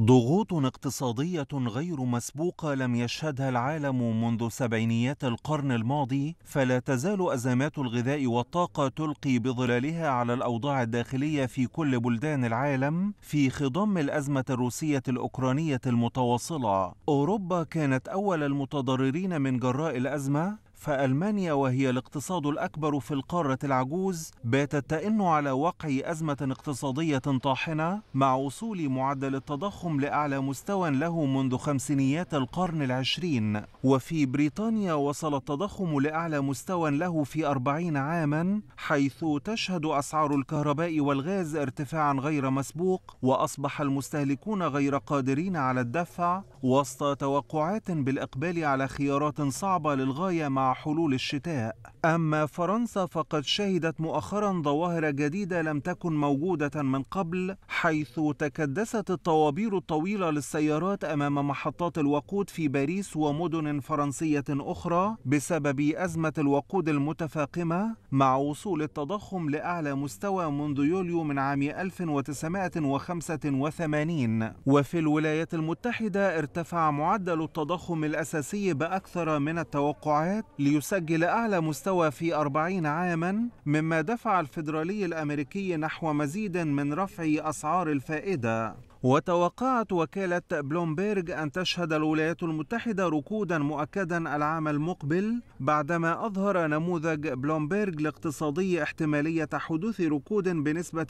ضغوط اقتصادية غير مسبوقة لم يشهدها العالم منذ سبعينيات القرن الماضي فلا تزال أزمات الغذاء والطاقة تلقي بظلالها على الأوضاع الداخلية في كل بلدان العالم في خضم الأزمة الروسية الأوكرانية المتواصلة أوروبا كانت أول المتضررين من جراء الأزمة فألمانيا وهي الاقتصاد الأكبر في القارة العجوز باتت تئن على وقع أزمة اقتصادية طاحنة مع وصول معدل التضخم لأعلى مستوى له منذ خمسينيات القرن العشرين وفي بريطانيا وصل التضخم لأعلى مستوى له في أربعين عاما حيث تشهد أسعار الكهرباء والغاز ارتفاعا غير مسبوق وأصبح المستهلكون غير قادرين على الدفع وسط توقعات بالإقبال على خيارات صعبة للغاية مع حلول الشتاء أما فرنسا فقد شهدت مؤخرا ظواهر جديدة لم تكن موجودة من قبل حيث تكدست الطوابير الطويلة للسيارات أمام محطات الوقود في باريس ومدن فرنسية أخرى بسبب أزمة الوقود المتفاقمة مع وصول التضخم لأعلى مستوى منذ يوليو من عام 1985 وفي الولايات المتحدة ارتفع معدل التضخم الأساسي بأكثر من التوقعات ليسجل أعلى مستوى في أربعين عاما مما دفع الفيدرالي الأمريكي نحو مزيد من رفع أسعار الفائدة وتوقعت وكالة بلومبيرج أن تشهد الولايات المتحدة ركودا مؤكدا العام المقبل بعدما أظهر نموذج بلومبيرج الاقتصادي احتمالية حدوث ركود بنسبة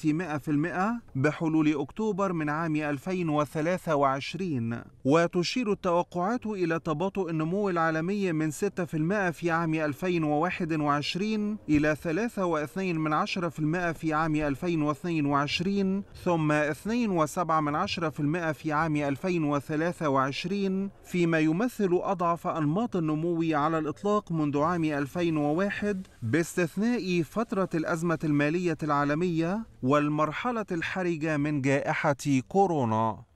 100% بحلول أكتوبر من عام 2023 وتشير التوقعات إلى تباطؤ النمو العالمي من 6% في عام 2021 إلى 3.2% في عام 2022 ثم 2.7% 10% في عام 2023 فيما يمثل أضعف أنماط النمو على الإطلاق منذ عام 2001 باستثناء فترة الأزمة المالية العالمية والمرحلة الحرجة من جائحة كورونا